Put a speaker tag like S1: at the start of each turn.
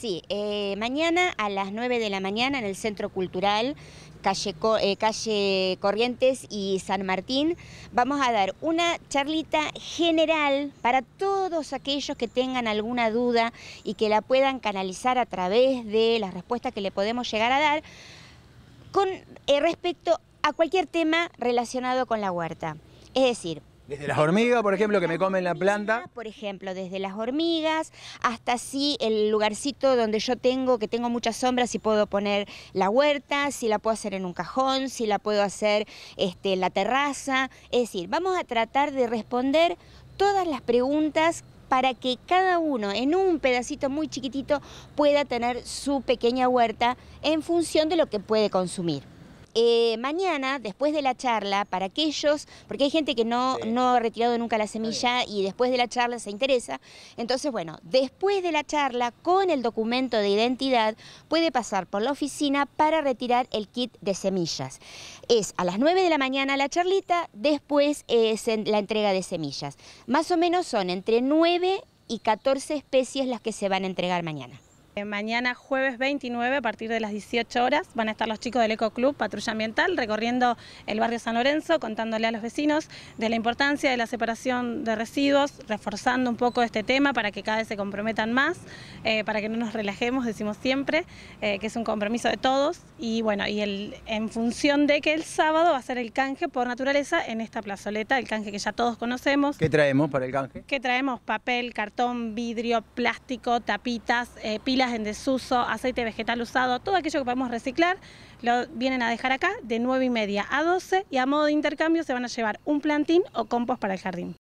S1: Sí, eh, mañana a las 9 de la mañana en el Centro Cultural Calle, eh, calle Corrientes y San Martín, vamos a dar una charlita general para todos aquellos que tengan alguna duda y que la puedan canalizar a través de las respuestas que le podemos llegar a dar con eh, respecto a cualquier tema relacionado con la huerta. Es decir, desde las hormigas, por ejemplo, que me comen la planta. Por ejemplo, desde las hormigas hasta si el lugarcito donde yo tengo, que tengo muchas sombras, si puedo poner la huerta, si la puedo hacer en un cajón, si la puedo hacer este, en la terraza. Es decir, vamos a tratar de responder todas las preguntas para que cada uno en un pedacito muy chiquitito pueda tener su pequeña huerta en función de lo que puede consumir. Eh, mañana, después de la charla, para aquellos, porque hay gente que no, ha retirado nunca la semilla y después de la charla se interesa, entonces bueno, después de la charla con el documento de identidad puede pasar por la oficina para retirar el kit de semillas. Es a las 9 de la mañana la charlita, después es la entrega de semillas. Más o menos son entre 9 y 14 especies las que se van a entregar mañana.
S2: Eh, mañana jueves 29 a partir de las 18 horas van a estar los chicos del Eco Club Patrulla Ambiental recorriendo el barrio San Lorenzo contándole a los vecinos de la importancia de la separación de residuos, reforzando un poco este tema para que cada vez se comprometan más, eh, para que no nos relajemos, decimos siempre, eh, que es un compromiso de todos y bueno, y el, en función de que el sábado va a ser el canje por naturaleza en esta plazoleta, el canje que ya todos conocemos. ¿Qué traemos para el canje? ¿Qué traemos papel, cartón, vidrio, plástico, tapitas, pilas en desuso, aceite vegetal usado, todo aquello que podemos reciclar, lo vienen a dejar acá de 9 y media a 12 y a modo de intercambio se van a llevar un plantín o compost para el jardín.